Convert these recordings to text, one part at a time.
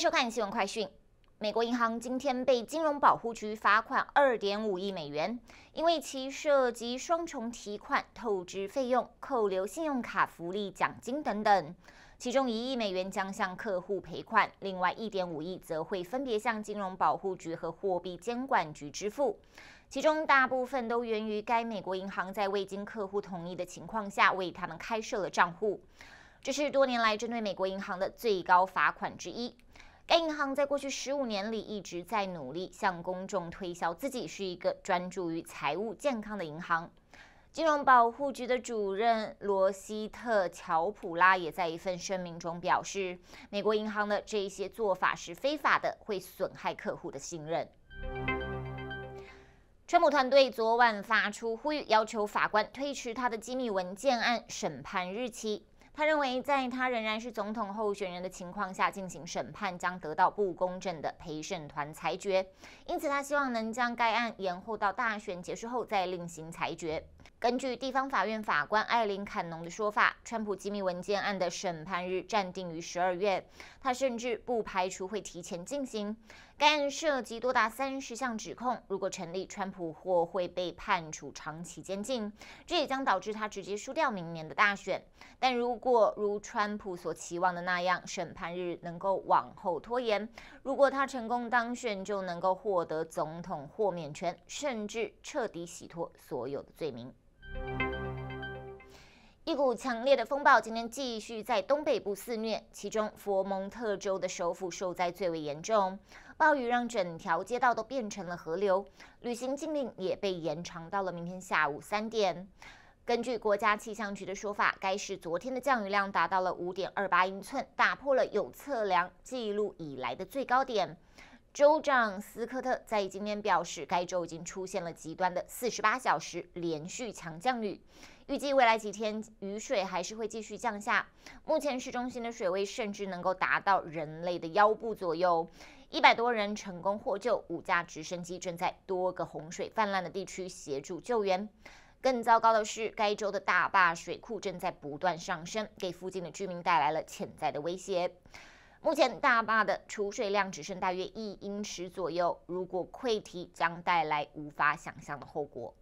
收看新闻快讯，美国银行今天被金融保护局罚款二点五亿美元，因为其涉及双重提款、透支费用、扣留信用卡福利奖金等等。其中一亿美元将向客户赔款，另外一点五亿则会分别向金融保护局和货币监管局支付。其中大部分都源于该美国银行在未经客户同意的情况下为他们开设了账户。这是多年来针对美国银行的最高罚款之一。该银行在过去十五年里一直在努力向公众推销自己是一个专注于财务健康的银行。金融保护局的主任罗希特乔普拉也在一份声明中表示，美国银行的这些做法是非法的，会损害客户的信任。川普团队昨晚发出呼吁，要求法官推迟他的机密文件案审判日期。他认为，在他仍然是总统候选人的情况下进行审判，将得到不公正的陪审团裁决。因此，他希望能将该案延后到大选结束后再另行裁决。根据地方法院法官艾琳·坎农的说法，川普机密文件案的审判日暂定于十二月，他甚至不排除会提前进行。该案涉及多达三十项指控，如果成立，川普或会被判处长期监禁，这也将导致他直接输掉明年的大选。但如果如川普所期望的那样，审判日能够往后拖延，如果他成功当选，就能够获得总统豁免权，甚至彻底洗脱所有的罪名。一股强烈的风暴今天继续在东北部肆虐，其中佛蒙特州的首府受灾最为严重。暴雨让整条街道都变成了河流，旅行禁令也被延长到了明天下午三点。根据国家气象局的说法，该市昨天的降雨量达到了5.28英寸，打破了有测量记录以来的最高点。州长斯科特在今天表示，该州已经出现了极端的四十八小时连续强降雨，预计未来几天雨水还是会继续降下。目前市中心的水位甚至能够达到人类的腰部左右，一百多人成功获救，五架直升机正在多个洪水泛滥的地区协助救援。更糟糕的是，该州的大坝水库正在不断上升，给附近的居民带来了潜在的威胁。目前大坝的储水量只剩大约一英尺左右，如果溃堤将带来无法想象的后果。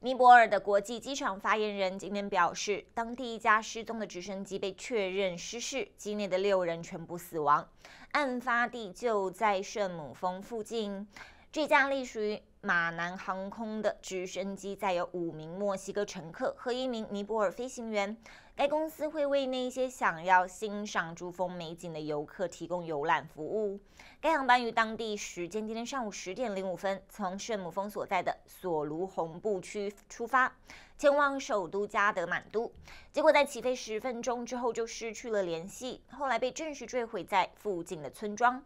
尼泊尔的国际机场发言人今天表示，当地一架失踪的直升机被确认失事，机内的六人全部死亡。案发地就在圣母峰附近。这架隶属于马南航空的直升机载有五名墨西哥乘客和一名尼泊尔飞行员。该公司会为那些想要欣赏珠峰美景的游客提供游览服务。该航班于当地时间今天上午十点零五分从圣母峰所在的索卢洪布区出发，前往首都加德满都。结果在起飞十分钟之后就失去了联系，后来被正式坠毁在附近的村庄。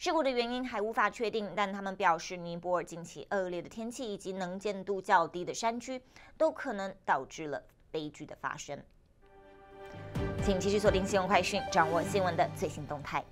事故的原因还无法确定，但他们表示，尼泊尔近期恶劣的天气以及能见度较低的山区都可能导致了悲剧的发生。请继续锁定《新闻快讯》，掌握新闻的最新动态。